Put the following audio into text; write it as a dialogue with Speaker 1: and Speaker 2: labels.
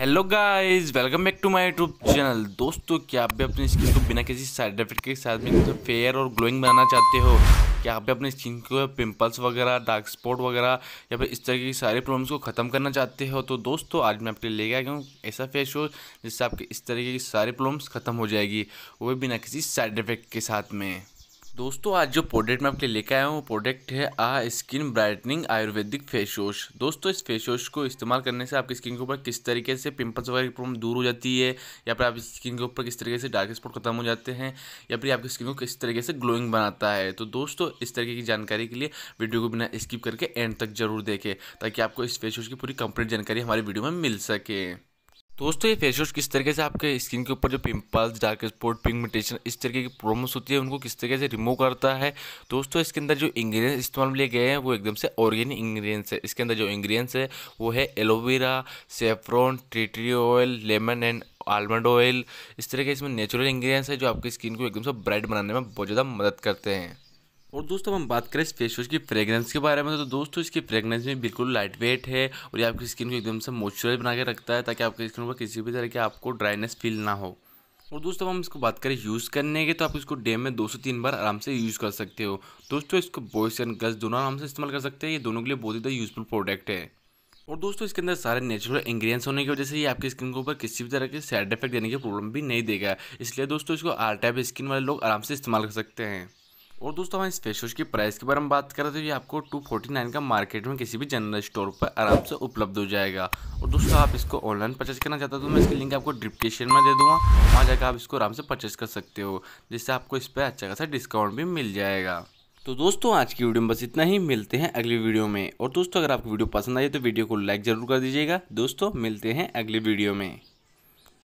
Speaker 1: hello guys welcome back to my YouTube channel दोस्तों क्या आप भी अपनी स्किन को बिना किसी साइड इफेक्ट के साथ में तो फेयर और ग्लोइंग बनाना चाहते हो क्या आप भी अपने स्किन को पिंपल्स वगैरह डार्क स्पॉट वगैरह या फिर इस तरह की सारी प्रॉब्लम्स को ख़त्म करना चाहते हो तो दोस्तों आज मैं आपके लिए लेके आ गया हूँ ऐसा फेस वॉश जिससे आपके इस तरीके की सारी प्रॉब्लम्स ख़त्म हो जाएगी वो भी बिना किसी साइड इफेक्ट के साथ में दोस्तों आज जो प्रोडक्ट मैं आपके लिए लेकर आया हूँ वो प्रोडक्ट है uh skin brightening ayurvedic face wash दोस्तों इस फेस वॉश को इस्तेमाल करने से आपकी स्किन के ऊपर किस तरीके से पिंपल्स वगैरह की प्रॉब्लम दूर हो जाती है या फिर आपकी स्किन के ऊपर किस तरीके से डार्क स्पॉट खत्म हो जाते हैं या फिर आपकी स्किन को किस तरीके से ग्लोइंग बनाता है तो दोस्तों इस तरीके की जानकारी के लिए वीडियो को बिना स्किप करके एंड तक जरूर देखें ताकि आपको इस फेस वॉश की पूरी कंप्लीट जानकारी हमारी वीडियो में मिल सके दोस्तों ये फेस वॉश किस तरीके से आपके स्किन के ऊपर जो पिंपल्स डार्क स्पॉट पिगमेंटेशन इस तरीके की प्रॉब्लम्स होती है उनको किस तरीके से रिमूव करता है दोस्तों इसके अंदर जो इंग्रेडिएंट्स इस्तेमाल लिए गए हैं वो एकदम से ऑर्गेनिक इंग्रेडिएंट्स है इसके अंदर जो इंग्रेडिएंट्स है वो है aloe vera saffron tea tree oil lemon and almond oil इस तरह के इसमें नेचुरल इंग्रेडिएंट्स है जो आपकी स्किन को एकदम से ब्राइट बनाने में बहुत ज़्यादा मदद करते हैं और दोस्तों हम बात करें इस फेस वॉश की फ्रेगरेंस के बारे में तो दोस्तों इसकी फ्रेगरेंस भी बिल्कुल लाइट वेट है और ये आपकी स्किन को एकदम से मॉइस्चराइज बना के रखता है ताकि आपकी स्किन पर किसी भी तरह की आपको ड्राइनेस फील ना हो और दोस्तों हम इसको बात करें यूज़ करने के तो आप इसको डे में दो से तीन बार आराम से यूज़ कर सकते हो दोस्तों इसको बॉयस एंड गर्ल्स दोनों आराम से इस्तेमाल कर सकते हैं ये दोनों के लिए बहुत ही ज़्यादा यूज़फुल प्रोडक्ट है और दोस्तों इसके अंदर सारे नेचुरल इंग्रेडिएंट्स होने की वजह से ये आपकी स्किन के ऊपर किसी भी तरह के साइड इफेक्ट देने की प्रॉब्लम भी नहीं देगा इसलिए दोस्तों इसको आर टाइप स्किन वाले लोग आराम से इस्तेमाल कर सकते हैं और दोस्तों हमारे इस फेस वॉश की प्राइस के बारे में बात करें तो ये आपको टू फोर्टी नाइन का मार्केट में किसी भी जनरल स्टोर पर आराम से उपलब्ध हो जाएगा और दोस्तों आप इसको ऑनलाइन परचेज करना चाहते हो तो मैं इसकी लिंक आपको डिस्क्रिप्शन में दे दूँगा वहाँ जाकर आप इसको आराम से परचेज कर सकते हो जिससे आपको इस पर अच्छा खासा डिस्काउंट भी मिल जाएगा तो दोस्तों आज की वीडियो में बस इतना ही मिलते हैं अगली वीडियो में और दोस्तों अगर आपको वीडियो पसंद आई तो वीडियो को लाइक ज़रूर कर दीजिएगा दोस्तों मिलते हैं अगली वीडियो में